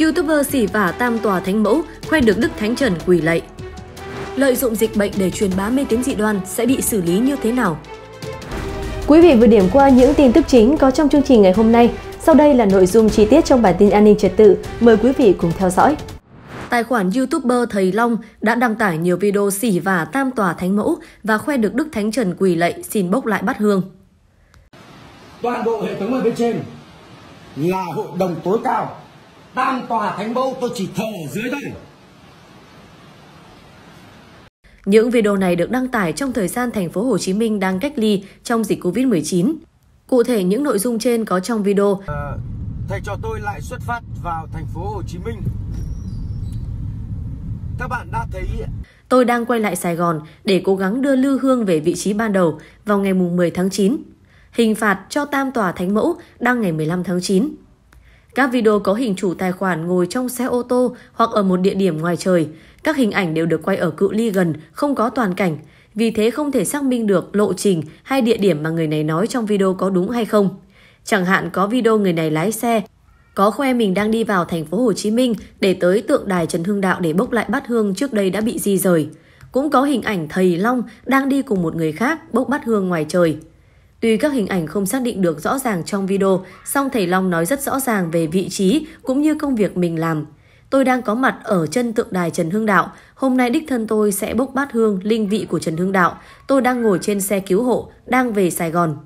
YouTuber xỉ vả tam tòa thánh mẫu khoe được Đức Thánh Trần quỳ lạy. Lợi dụng dịch bệnh để truyền bá mê tín dị đoan sẽ bị xử lý như thế nào? Quý vị vừa điểm qua những tin tức chính có trong chương trình ngày hôm nay. Sau đây là nội dung chi tiết trong bản tin an ninh trật tự. Mời quý vị cùng theo dõi. Tài khoản YouTuber Thầy Long đã đăng tải nhiều video xỉ vả tam tòa thánh mẫu và khoe được Đức Thánh Trần quỳ lạy xin bốc lại bát hương. Toàn bộ hệ thống ở bên trên là hội đồng tối cao tam tòa thánh mẫu tôi chỉ thờ ở dưới đây những video này được đăng tải trong thời gian thành phố Hồ Chí Minh đang cách ly trong dịch Covid-19. Cụ thể những nội dung trên có trong video. Ờ, thầy cho tôi lại xuất phát vào thành phố Hồ Chí Minh. Các bạn đã thấy Tôi đang quay lại Sài Gòn để cố gắng đưa lưu Hương về vị trí ban đầu vào ngày mùng 10 tháng 9. Hình phạt cho Tam tòa Thánh Mẫu đang ngày 15 tháng 9. Các video có hình chủ tài khoản ngồi trong xe ô tô hoặc ở một địa điểm ngoài trời. Các hình ảnh đều được quay ở cự ly gần, không có toàn cảnh. Vì thế không thể xác minh được lộ trình hay địa điểm mà người này nói trong video có đúng hay không. Chẳng hạn có video người này lái xe, có khoe mình đang đi vào thành phố Hồ Chí Minh để tới tượng đài Trần Hưng Đạo để bốc lại bát hương trước đây đã bị di rời. Cũng có hình ảnh thầy Long đang đi cùng một người khác bốc bát hương ngoài trời. Tuy các hình ảnh không xác định được rõ ràng trong video, song thầy Long nói rất rõ ràng về vị trí cũng như công việc mình làm. Tôi đang có mặt ở chân tượng đài Trần Hưng Đạo. Hôm nay đích thân tôi sẽ bốc bát hương linh vị của Trần Hưng Đạo. Tôi đang ngồi trên xe cứu hộ, đang về Sài Gòn.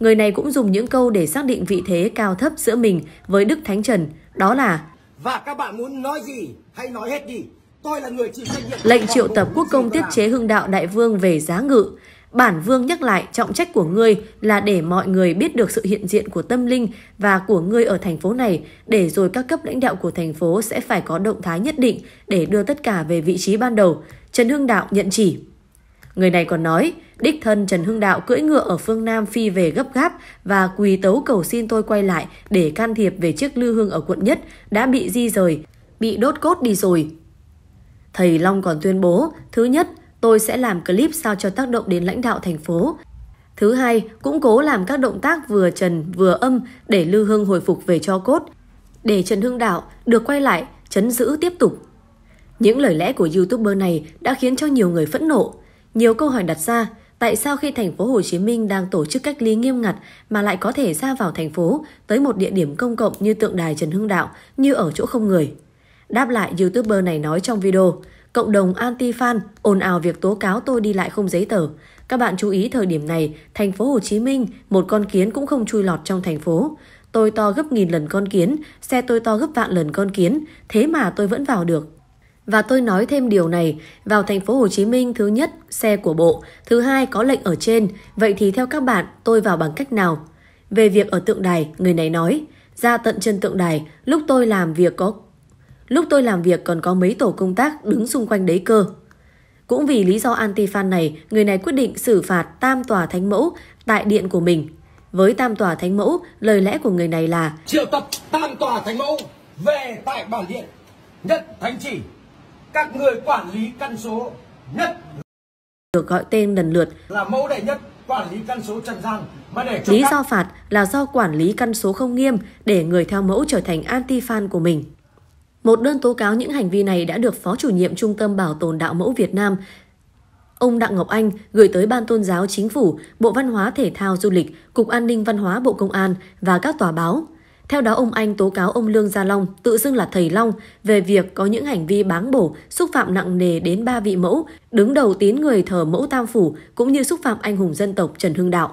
Người này cũng dùng những câu để xác định vị thế cao thấp giữa mình với Đức Thánh Trần. Đó là Và các bạn muốn nói gì? Hãy nói hết đi. Tôi là người chịu trách nhiệm. Lệnh triệu tập quốc công tiết chế Hưng Đạo Đại Vương về giá ngự. Bản vương nhắc lại trọng trách của ngươi là để mọi người biết được sự hiện diện của tâm linh và của ngươi ở thành phố này, để rồi các cấp lãnh đạo của thành phố sẽ phải có động thái nhất định để đưa tất cả về vị trí ban đầu. Trần Hưng Đạo nhận chỉ. Người này còn nói, đích thân Trần Hưng Đạo cưỡi ngựa ở phương Nam phi về gấp gáp và quỳ tấu cầu xin tôi quay lại để can thiệp về chiếc lư hương ở quận nhất đã bị di rời, bị đốt cốt đi rồi. Thầy Long còn tuyên bố, thứ nhất, Tôi sẽ làm clip sao cho tác động đến lãnh đạo thành phố. Thứ hai, cũng cố làm các động tác vừa trần vừa âm để Lưu Hương hồi phục về cho cốt. Để Trần Hưng Đạo được quay lại, chấn giữ tiếp tục. Những lời lẽ của YouTuber này đã khiến cho nhiều người phẫn nộ. Nhiều câu hỏi đặt ra, tại sao khi thành phố Hồ Chí Minh đang tổ chức cách ly nghiêm ngặt mà lại có thể ra vào thành phố tới một địa điểm công cộng như tượng đài Trần Hưng Đạo như ở chỗ không người? Đáp lại YouTuber này nói trong video, Cộng đồng anti-fan ồn ào việc tố cáo tôi đi lại không giấy tờ. Các bạn chú ý thời điểm này, thành phố Hồ Chí Minh, một con kiến cũng không chui lọt trong thành phố. Tôi to gấp nghìn lần con kiến, xe tôi to gấp vạn lần con kiến, thế mà tôi vẫn vào được. Và tôi nói thêm điều này, vào thành phố Hồ Chí Minh thứ nhất, xe của bộ, thứ hai có lệnh ở trên, vậy thì theo các bạn, tôi vào bằng cách nào? Về việc ở tượng đài, người này nói, ra tận chân tượng đài, lúc tôi làm việc có Lúc tôi làm việc còn có mấy tổ công tác đứng xung quanh đấy cơ. Cũng vì lý do anti-fan này, người này quyết định xử phạt tam tòa thánh mẫu tại điện của mình. Với tam tòa thánh mẫu, lời lẽ của người này là Triệu tập tam tòa thánh mẫu về tại bản điện, nhất thánh chỉ, các người quản lý căn số nhất được gọi tên lần lượt là mẫu đệ nhất quản lý căn số Trần Giang mà để Lý các... do phạt là do quản lý căn số không nghiêm để người theo mẫu trở thành anti-fan của mình. Một đơn tố cáo những hành vi này đã được Phó chủ nhiệm Trung tâm Bảo tồn Đạo mẫu Việt Nam Ông Đặng Ngọc Anh gửi tới Ban Tôn giáo Chính phủ, Bộ Văn hóa Thể thao Du lịch, Cục An ninh Văn hóa Bộ Công an và các tòa báo. Theo đó, ông Anh tố cáo ông Lương Gia Long, tự xưng là Thầy Long, về việc có những hành vi báng bổ, xúc phạm nặng nề đến ba vị mẫu, đứng đầu tín người thờ mẫu Tam Phủ, cũng như xúc phạm anh hùng dân tộc Trần Hưng Đạo.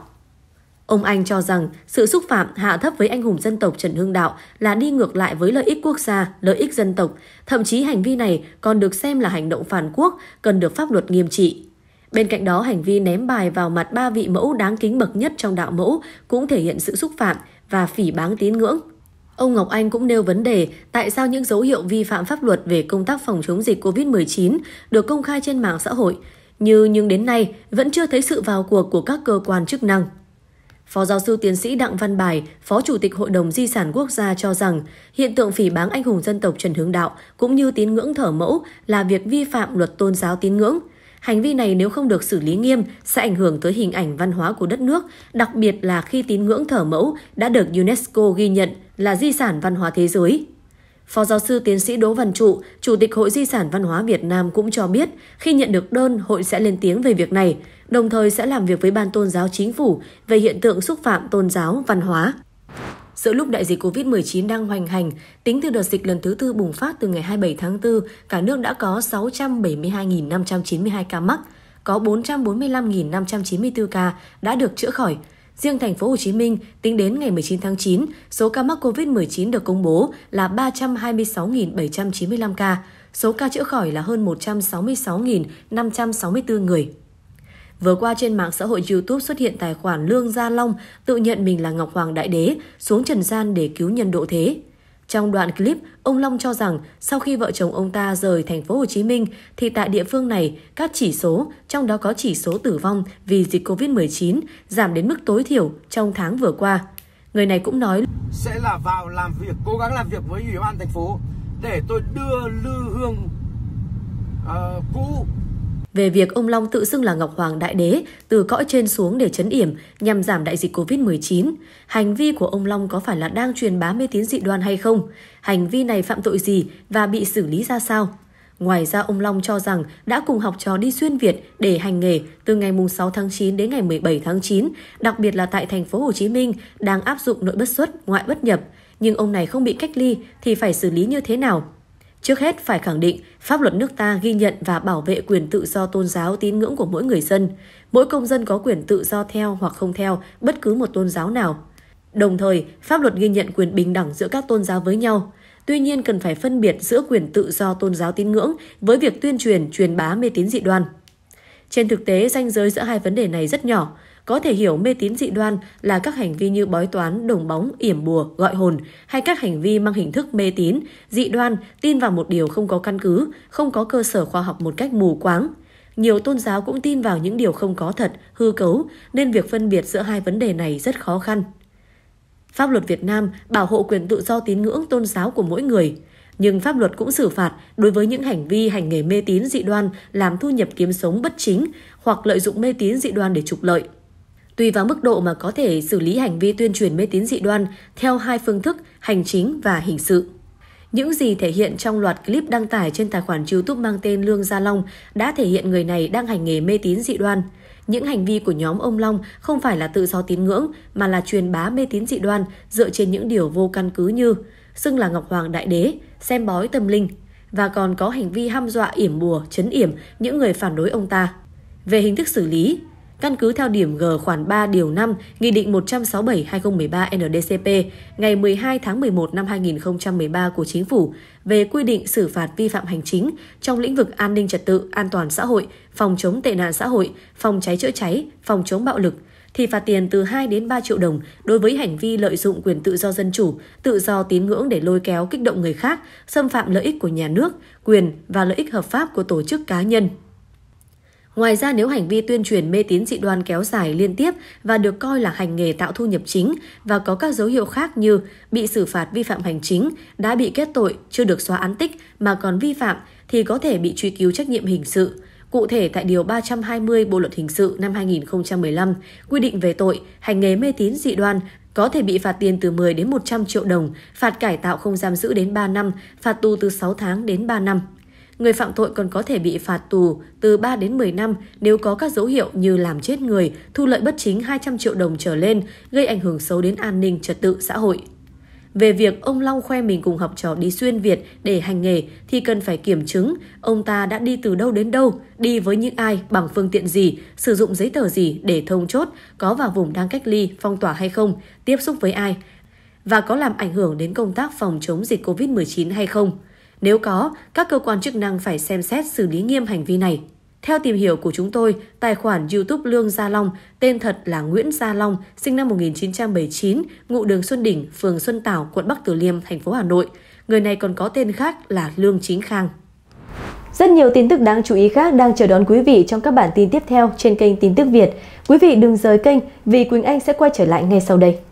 Ông Anh cho rằng sự xúc phạm hạ thấp với anh hùng dân tộc Trần Hưng Đạo là đi ngược lại với lợi ích quốc gia, lợi ích dân tộc. Thậm chí hành vi này còn được xem là hành động phản quốc, cần được pháp luật nghiêm trị. Bên cạnh đó, hành vi ném bài vào mặt ba vị mẫu đáng kính bậc nhất trong đạo mẫu cũng thể hiện sự xúc phạm và phỉ báng tín ngưỡng. Ông Ngọc Anh cũng nêu vấn đề tại sao những dấu hiệu vi phạm pháp luật về công tác phòng chống dịch COVID-19 được công khai trên mạng xã hội, như nhưng đến nay vẫn chưa thấy sự vào cuộc của các cơ quan chức năng. Phó giáo sư tiến sĩ Đặng Văn Bài, Phó Chủ tịch Hội đồng Di sản Quốc gia cho rằng, hiện tượng phỉ báng anh hùng dân tộc Trần Hưng Đạo cũng như tín ngưỡng thở mẫu là việc vi phạm luật tôn giáo tín ngưỡng. Hành vi này nếu không được xử lý nghiêm sẽ ảnh hưởng tới hình ảnh văn hóa của đất nước, đặc biệt là khi tín ngưỡng thở mẫu đã được UNESCO ghi nhận là di sản văn hóa thế giới. Phó giáo sư tiến sĩ Đỗ Văn Trụ, Chủ tịch Hội Di sản Văn hóa Việt Nam cũng cho biết, khi nhận được đơn, hội sẽ lên tiếng về việc này, đồng thời sẽ làm việc với Ban Tôn giáo Chính phủ về hiện tượng xúc phạm tôn giáo, văn hóa. Giữa lúc đại dịch COVID-19 đang hoành hành, tính từ đợt dịch lần thứ tư bùng phát từ ngày 27 tháng 4, cả nước đã có 672.592 ca mắc, có 445.594 ca đã được chữa khỏi, Riêng thành phố Hồ Chí Minh, tính đến ngày 19 tháng 9, số ca mắc COVID-19 được công bố là 326.795 ca, số ca chữa khỏi là hơn 166.564 người. Vừa qua trên mạng xã hội YouTube xuất hiện tài khoản Lương Gia Long tự nhận mình là Ngọc Hoàng Đại Đế xuống trần gian để cứu nhân độ thế. Trong đoạn clip, ông Long cho rằng sau khi vợ chồng ông ta rời thành phố Hồ Chí Minh thì tại địa phương này các chỉ số, trong đó có chỉ số tử vong vì dịch Covid-19 giảm đến mức tối thiểu trong tháng vừa qua. Người này cũng nói sẽ là vào làm việc, cố gắng làm việc với ủy ban thành phố để tôi đưa lư hương uh, cũ về việc ông Long tự xưng là Ngọc Hoàng Đại Đế từ cõi trên xuống để chấn yểm nhằm giảm đại dịch COVID-19. Hành vi của ông Long có phải là đang truyền bá mê tín dị đoan hay không? Hành vi này phạm tội gì và bị xử lý ra sao? Ngoài ra ông Long cho rằng đã cùng học trò đi xuyên Việt để hành nghề từ ngày 6 tháng 9 đến ngày 17 tháng 9, đặc biệt là tại thành phố Hồ Chí Minh đang áp dụng nội bất xuất, ngoại bất nhập. Nhưng ông này không bị cách ly thì phải xử lý như thế nào? Trước hết phải khẳng định, pháp luật nước ta ghi nhận và bảo vệ quyền tự do tôn giáo tín ngưỡng của mỗi người dân. Mỗi công dân có quyền tự do theo hoặc không theo bất cứ một tôn giáo nào. Đồng thời, pháp luật ghi nhận quyền bình đẳng giữa các tôn giáo với nhau. Tuy nhiên cần phải phân biệt giữa quyền tự do tôn giáo tín ngưỡng với việc tuyên truyền truyền bá mê tín dị đoan. Trên thực tế, ranh giới giữa hai vấn đề này rất nhỏ có thể hiểu mê tín dị đoan là các hành vi như bói toán, đồng bóng, yểm bùa, gọi hồn hay các hành vi mang hình thức mê tín, dị đoan, tin vào một điều không có căn cứ, không có cơ sở khoa học một cách mù quáng. Nhiều tôn giáo cũng tin vào những điều không có thật, hư cấu, nên việc phân biệt giữa hai vấn đề này rất khó khăn. Pháp luật Việt Nam bảo hộ quyền tự do tín ngưỡng tôn giáo của mỗi người, nhưng pháp luật cũng xử phạt đối với những hành vi hành nghề mê tín dị đoan làm thu nhập kiếm sống bất chính hoặc lợi dụng mê tín dị đoan để trục lợi tùy vào mức độ mà có thể xử lý hành vi tuyên truyền mê tín dị đoan theo hai phương thức hành chính và hình sự. Những gì thể hiện trong loạt clip đăng tải trên tài khoản YouTube mang tên Lương Gia Long đã thể hiện người này đang hành nghề mê tín dị đoan. Những hành vi của nhóm ông Long không phải là tự do tín ngưỡng mà là truyền bá mê tín dị đoan dựa trên những điều vô căn cứ như xưng là Ngọc Hoàng Đại Đế, xem bói tâm linh và còn có hành vi ham dọa yểm bùa, chấn yểm những người phản đối ông ta. Về hình thức xử lý, Căn cứ theo điểm G khoản 3 điều 5 Nghị định 167-2013 NDCP ngày 12 tháng 11 năm 2013 của Chính phủ về quy định xử phạt vi phạm hành chính trong lĩnh vực an ninh trật tự, an toàn xã hội, phòng chống tệ nạn xã hội, phòng cháy chữa cháy, phòng chống bạo lực, thì phạt tiền từ 2 đến 3 triệu đồng đối với hành vi lợi dụng quyền tự do dân chủ, tự do tín ngưỡng để lôi kéo kích động người khác, xâm phạm lợi ích của nhà nước, quyền và lợi ích hợp pháp của tổ chức cá nhân. Ngoài ra nếu hành vi tuyên truyền mê tín dị đoan kéo dài liên tiếp và được coi là hành nghề tạo thu nhập chính và có các dấu hiệu khác như bị xử phạt vi phạm hành chính, đã bị kết tội, chưa được xóa án tích mà còn vi phạm thì có thể bị truy cứu trách nhiệm hình sự. Cụ thể tại Điều 320 Bộ Luật Hình sự năm 2015 quy định về tội hành nghề mê tín dị đoan có thể bị phạt tiền từ 10 đến 100 triệu đồng, phạt cải tạo không giam giữ đến 3 năm, phạt tù từ 6 tháng đến 3 năm. Người phạm tội còn có thể bị phạt tù từ 3 đến 10 năm nếu có các dấu hiệu như làm chết người, thu lợi bất chính 200 triệu đồng trở lên, gây ảnh hưởng xấu đến an ninh trật tự xã hội. Về việc ông Long khoe mình cùng học trò đi xuyên Việt để hành nghề thì cần phải kiểm chứng ông ta đã đi từ đâu đến đâu, đi với những ai, bằng phương tiện gì, sử dụng giấy tờ gì để thông chốt, có vào vùng đang cách ly, phong tỏa hay không, tiếp xúc với ai, và có làm ảnh hưởng đến công tác phòng chống dịch COVID-19 hay không. Nếu có, các cơ quan chức năng phải xem xét xử lý nghiêm hành vi này. Theo tìm hiểu của chúng tôi, tài khoản YouTube Lương Gia Long, tên thật là Nguyễn Gia Long, sinh năm 1979, ngụ đường Xuân Đỉnh, phường Xuân Tảo, quận Bắc Từ Liêm, thành phố Hà Nội. Người này còn có tên khác là Lương Chính Khang. Rất nhiều tin tức đáng chú ý khác đang chờ đón quý vị trong các bản tin tiếp theo trên kênh Tin tức Việt. Quý vị đừng rời kênh vì Quỳnh Anh sẽ quay trở lại ngay sau đây.